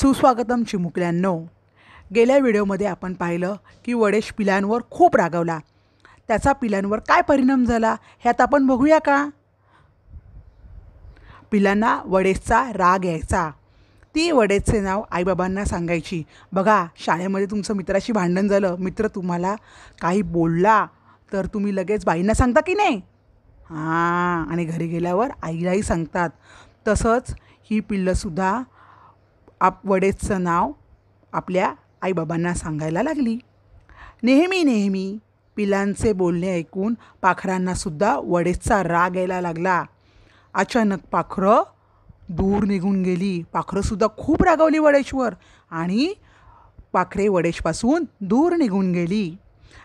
सुस्वागतम चिमुकल्यांनो गेल्या व्हिडिओमध्ये आपण पाहिलं की वडेश पिलांवर खूप रागवला त्याचा पिलांवर काय परिणाम झाला ह्यात आपण बघूया का पिलांना वडेशचा राग यायचा ती वडेशचे नाव आईबाबांना सांगायची बघा शाळेमध्ये तुमचं मित्राशी भांडण झालं मित्र तुम्हाला काही बोलला तर तुम्ही लगेच बाईंना सांगता की नाही हां आणि घरी गेल्यावर आईलाही सांगतात तसंच ही पिल्लंसुद्धा आप वडेचं नाव आपल्या आईबाबांना सांगायला लागली नेहमी नेहमी पिलांचे बोलणे ऐकून पाखरांनासुद्धा वडेचा राग यायला लागला अचानक पाखरं दूर निघून गेली पाखरंसुद्धा खूप रागवली वडेशवर आणि पाखरे वडेशपासून दूर निघून गेली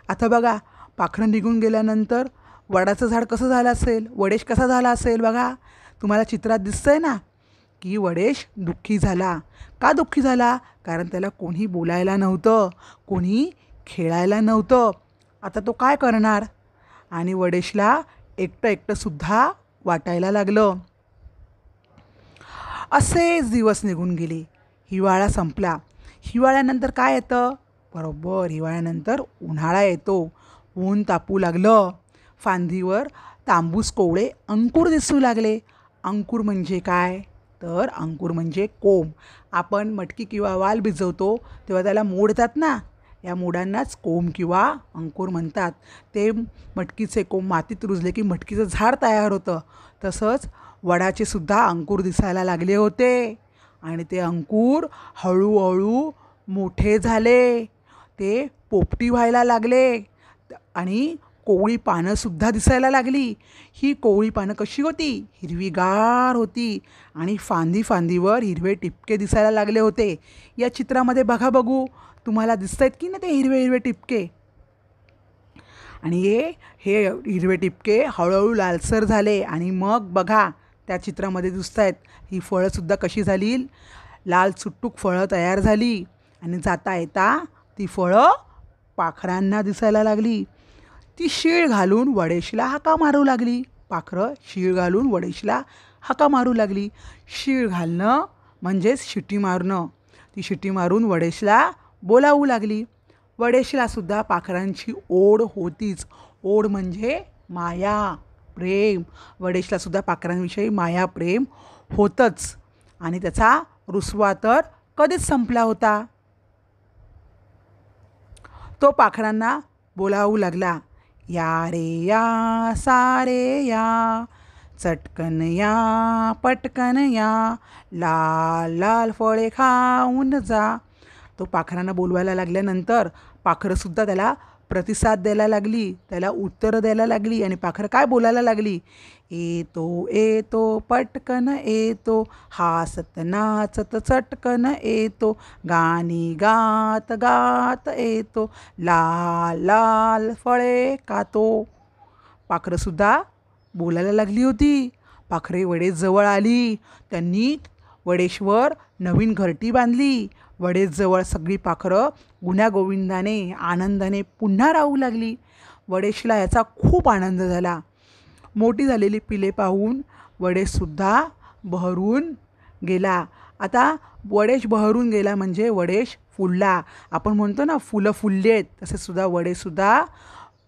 आता बघा पाखरं निघून गेल्यानंतर वडाचं झाड कसं झालं असेल वडेश कसा झाला असेल बघा तुम्हाला चित्रात दिसतं आहे ना की वडेश दुःखी झाला का दुःखी झाला कारण त्याला कोणी बोलायला नव्हतं कोणी खेळायला नव्हतं आता तो काय करणार आणि वडेशला एकटं एकटंसुद्धा वाटायला लागलं असेच दिवस निघून गेले हिवाळा संपला हिवाळ्यानंतर काय येतं बरोबर हिवाळ्यानंतर उन्हाळा येतो ऊन तापू लागलं फांदीवर तांबूस कोवळे अंकुर दिसू लागले अंकुर म्हणजे काय तर अंकुर म्हणजे कोंब आपण मटकी किंवा वाल भिजवतो तेव्हा त्याला मोडतात ना या मोडांनाच कोंब किंवा अंकुर म्हणतात ते मटकीचे कोंब मातीत रुजले की मटकीचं झाड तयार होतं तसंच वडाचे सुद्धा अंकुर दिसायला लागले होते आणि ते अंकुर हळूहळू मोठे झाले ते पोपटी व्हायला लागले आणि कोवळी पानंसुद्धा दिसायला लागली ही कोवळी पानं कशी होती हिरवीगार होती आणि फांदी फांदीवर हिरवे टिपके दिसायला लागले होते या चित्रामध्ये बघा बघू तुम्हाला दिसत आहेत की ना ते हिरवे हिरवे टिपके आणि हे हे हिरवे टिपके हळूहळू लालसर झाले आणि मग बघा त्या चित्रामध्ये दिसत आहेत ही फळंसुद्धा कशी झाली लाल सुट्टूक फळं तयार झाली आणि जाता येता ती फळं पाखरांना दिसायला लागली ती शीळ घालून वडेशला हाका मारू लागली पाखरं शीळ घालून वडेशला हाका मारू लागली शीळ घालणं म्हणजेच शिटी मारणं ती शिटी मारून वडेशला बोलावू लागली वडेशलासुद्धा पाखरांची ओढ होतीच ओढ म्हणजे माया प्रेम वडेशलासुद्धा पाखरांविषयी माया प्रेम होतंच आणि त्याचा रुसवा तर कधीच संपला होता तो पाखरांना बोलावू लागला या रे या सारे या चटकन या पटकन या लाल लाल फळे खाऊन जा तो पाखरांना बोलवायला लागल्यानंतर पाखरंसुद्धा त्याला प्रतिसाद द्यायला लागली त्याला उत्तरं द्यायला लागली आणि पाखरं काय बोलायला लागली येतो येतो पटकन येतो हासत नाचत चटकन येतो गाणी गात गात येतो लाल लाल फळे कातो पाखरंसुद्धा बोलायला लागली होती पाखरे वडे जवळ आली त्यांनी वडेश्वर नवीन घरटी बांधली वडेजवळ सगळी पाखरं गुण्यागोविंदाने आनंदाने पुन्हा राहू लागली वडेशला याचा खूप आनंद झाला मोठी झालेली पिले पाहून वडेशसुद्धा बहरून गेला आता वडेश बहरून गेला म्हणजे वडेश फुलला आपण म्हणतो ना फुलं फुलले आहेत तसेसुद्धा वडेसुद्धा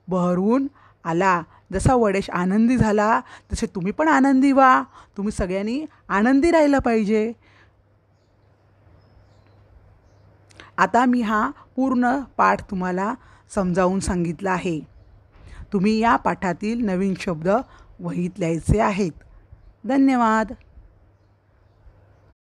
बहरून आला जसा वडेश आनंदी झाला तसे तुम्ही पण आनंदी व्हा तुम्ही सगळ्यांनी आनंदी राहिला पाहिजे आता मी हा पूर्ण पाठ तुम्हाला समजावून सांगितला आहे तुम्ही या पाठातील नवीन शब्द वहीत लिहायचे आहेत धन्यवाद